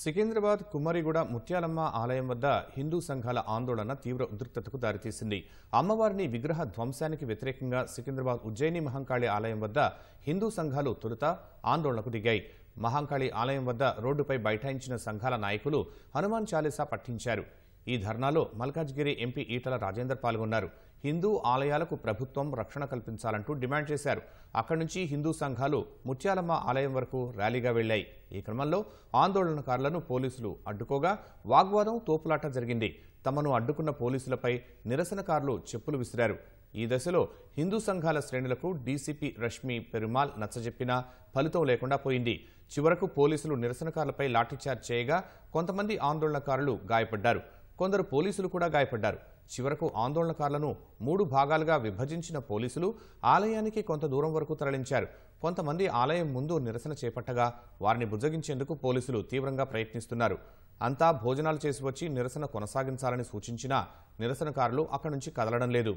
సికింద్రాబాద్ కుమ్మరిగూడ ముత్యాలమ్మ ఆలయం వద్ద హిందూ సంఘాల ఆందోళన తీవ్ర ఉద్రిక్తతకు దారితీసింది అమ్మవారిని విగ్రహ ధ్వంసానికి వ్యతిరేకంగా సికింద్రాబాద్ ఉజ్జయిని మహంకాళి ఆలయం వద్ద హిందూ సంఘాలు తొలుత ఆందోళనకు దిగాయి మహంకాళి ఆలయం వద్ద రోడ్డుపై బైఠాయించిన సంఘాల నాయకులు హనుమాన్ చాలీసా పఠించారు ఈ ధర్నాలో మల్కాజ్గిరి ఎంపీ ఈటల రాజేందర్ పాల్గొన్నారు హిందూ ఆలయాలకు ప్రభుత్వం రక్షణ కల్పించాలంటూ డిమాండ్ చేశారు అక్కడి నుంచి హిందూ సంఘాలు ముత్యాలమ్మ ఆలయం వరకు ర్యాలీగా వెళ్లాయి ఈ క్రమంలో ఆందోళనకారులను పోలీసులు అడ్డుకోగా వాగ్వాదం తోపులాట జరిగింది తమను అడ్డుకున్న పోలీసులపై నిరసనకారులు చెప్పులు విసిరారు ఈ దశలో హిందూ సంఘాల శ్రేణులకు డీసీపీ రష్మి పెరుమాల్ నచ్చజెప్పినా ఫలితం లేకుండా పోయింది చివరకు పోలీసులు నిరసనకారులపై లాఠీచార్జ్ చేయగా కొంతమంది ఆందోళనకారులు గాయపడ్డారు కొందరు పోలీసులు కూడా గాయపడ్డారు చివరకు ఆందోళనకారులను మూడు భాగాలుగా విభజించిన పోలీసులు ఆలయానికి కొంత దూరం వరకు తరలించారు కొంతమంది ఆలయం ముందు నిరసన చేపట్టగా వారిని బుజ్జగించేందుకు పోలీసులు తీవ్రంగా ప్రయత్నిస్తున్నారు అంతా భోజనాలు చేసి వచ్చి నిరసన కొనసాగించాలని సూచించినా నిరసనకారులు అక్కడి నుంచి కదలడం లేదు